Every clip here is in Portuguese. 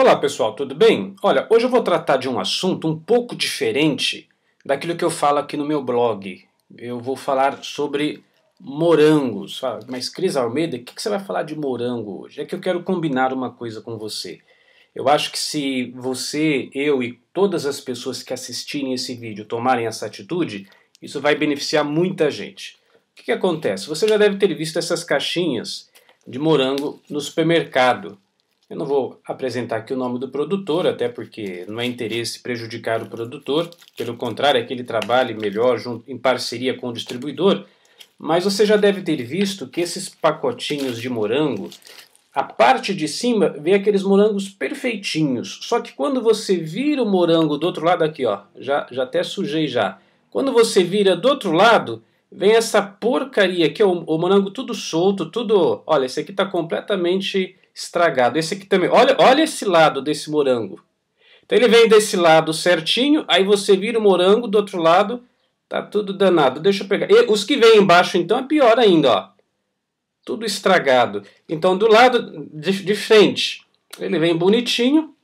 Olá pessoal, tudo bem? Olha, hoje eu vou tratar de um assunto um pouco diferente daquilo que eu falo aqui no meu blog. Eu vou falar sobre morangos. Mas Cris Almeida, o que você vai falar de morango hoje? É que eu quero combinar uma coisa com você. Eu acho que se você, eu e todas as pessoas que assistirem esse vídeo tomarem essa atitude, isso vai beneficiar muita gente. O que, que acontece? Você já deve ter visto essas caixinhas de morango no supermercado. Eu não vou apresentar aqui o nome do produtor, até porque não é interesse prejudicar o produtor, pelo contrário, é que ele trabalhe melhor junto, em parceria com o distribuidor. Mas você já deve ter visto que esses pacotinhos de morango, a parte de cima vem aqueles morangos perfeitinhos. Só que quando você vira o morango do outro lado, aqui ó, já, já até sujei já. Quando você vira do outro lado, vem essa porcaria aqui, o, o morango tudo solto, tudo. Olha, esse aqui está completamente estragado. Esse aqui também. Olha, olha esse lado desse morango. Então ele vem desse lado certinho, aí você vira o morango do outro lado, tá tudo danado. Deixa eu pegar. E os que vêm embaixo então é pior ainda, ó. Tudo estragado. Então do lado de, de frente, ele vem bonitinho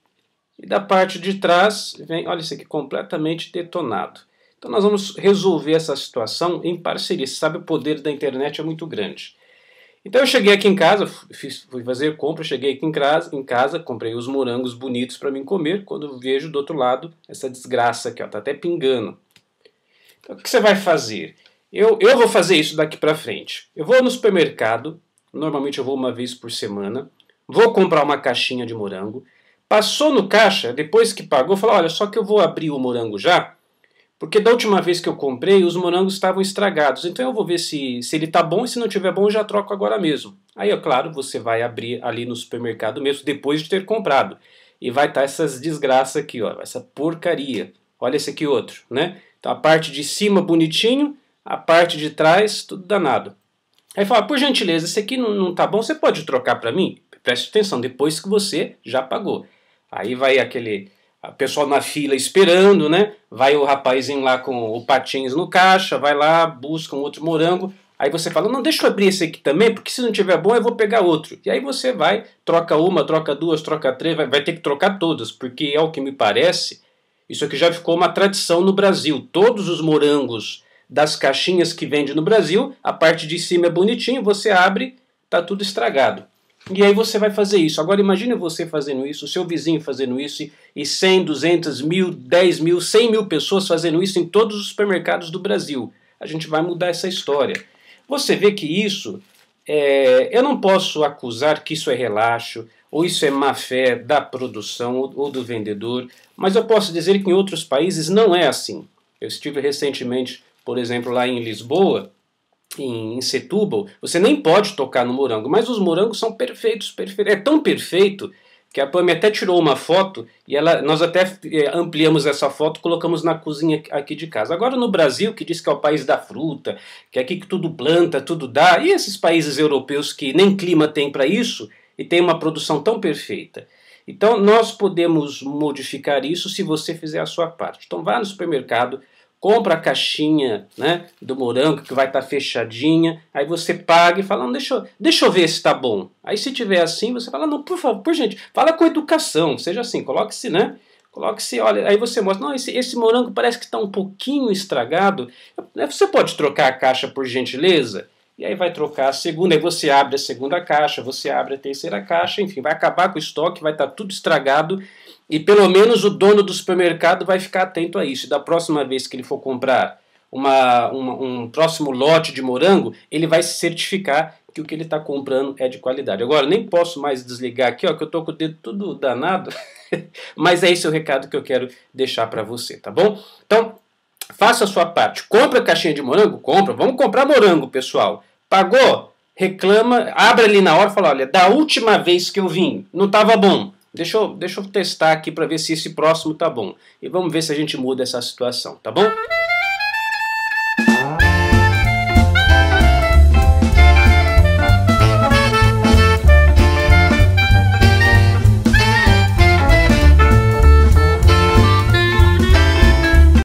e da parte de trás vem, olha isso aqui completamente detonado. Então nós vamos resolver essa situação em parceria. Você sabe o poder da internet é muito grande. Então eu cheguei aqui em casa, fiz, fui fazer compra, cheguei aqui em casa, em casa comprei os morangos bonitos para mim comer, quando vejo do outro lado essa desgraça aqui, ó, tá até pingando. Então o que você vai fazer? Eu, eu vou fazer isso daqui para frente. Eu vou no supermercado, normalmente eu vou uma vez por semana, vou comprar uma caixinha de morango, passou no caixa, depois que pagou, falou, olha, só que eu vou abrir o morango já, porque da última vez que eu comprei, os morangos estavam estragados. Então eu vou ver se, se ele tá bom e se não tiver bom, eu já troco agora mesmo. Aí, é claro, você vai abrir ali no supermercado mesmo depois de ter comprado. E vai estar tá essas desgraças aqui, ó, essa porcaria. Olha esse aqui outro, né? Então a parte de cima bonitinho, a parte de trás tudo danado. Aí fala, por gentileza, esse aqui não, não tá bom, você pode trocar para mim? Preste atenção, depois que você já pagou. Aí vai aquele pessoal na fila esperando, né? Vai o rapazinho lá com o patins no caixa, vai lá, busca um outro morango. Aí você fala, não, deixa eu abrir esse aqui também, porque se não tiver bom eu vou pegar outro. E aí você vai, troca uma, troca duas, troca três, vai, vai ter que trocar todas, porque é o que me parece, isso aqui já ficou uma tradição no Brasil. Todos os morangos das caixinhas que vende no Brasil, a parte de cima é bonitinho, você abre, tá tudo estragado. E aí você vai fazer isso. Agora imagine você fazendo isso, o seu vizinho fazendo isso, e 100, 200, mil, 10 mil, 100 mil pessoas fazendo isso em todos os supermercados do Brasil. A gente vai mudar essa história. Você vê que isso, é, eu não posso acusar que isso é relaxo, ou isso é má fé da produção ou, ou do vendedor, mas eu posso dizer que em outros países não é assim. Eu estive recentemente, por exemplo, lá em Lisboa, em Setúbal, você nem pode tocar no morango, mas os morangos são perfeitos, perfeitos. É tão perfeito que a Pam até tirou uma foto e ela, nós até eh, ampliamos essa foto, colocamos na cozinha aqui de casa. Agora no Brasil, que diz que é o país da fruta, que é aqui que tudo planta, tudo dá, e esses países europeus que nem clima tem para isso e tem uma produção tão perfeita. Então nós podemos modificar isso se você fizer a sua parte. Então vá no supermercado, compra a caixinha né, do morango que vai estar tá fechadinha, aí você paga e fala, não, deixa, eu, deixa eu ver se está bom. Aí se tiver assim, você fala, não, por favor, por gente, fala com educação, seja assim, coloque-se, né? Coloque-se, olha, aí você mostra, não, esse, esse morango parece que está um pouquinho estragado. Né, você pode trocar a caixa por gentileza? E aí vai trocar a segunda, aí você abre a segunda caixa, você abre a terceira caixa, enfim, vai acabar com o estoque, vai estar tá tudo estragado e pelo menos o dono do supermercado vai ficar atento a isso. Da próxima vez que ele for comprar uma, uma um próximo lote de morango, ele vai se certificar que o que ele está comprando é de qualidade. Agora, nem posso mais desligar aqui, ó, que eu estou com o dedo tudo danado, mas é esse o recado que eu quero deixar para você, tá bom? Então, faça a sua parte. Compra a caixinha de morango? Compra. Vamos comprar morango, pessoal. Pagou? Reclama, abre ali na hora e fala, olha, da última vez que eu vim, não estava bom. Deixa eu, deixa eu testar aqui para ver se esse próximo tá bom. E vamos ver se a gente muda essa situação, tá bom?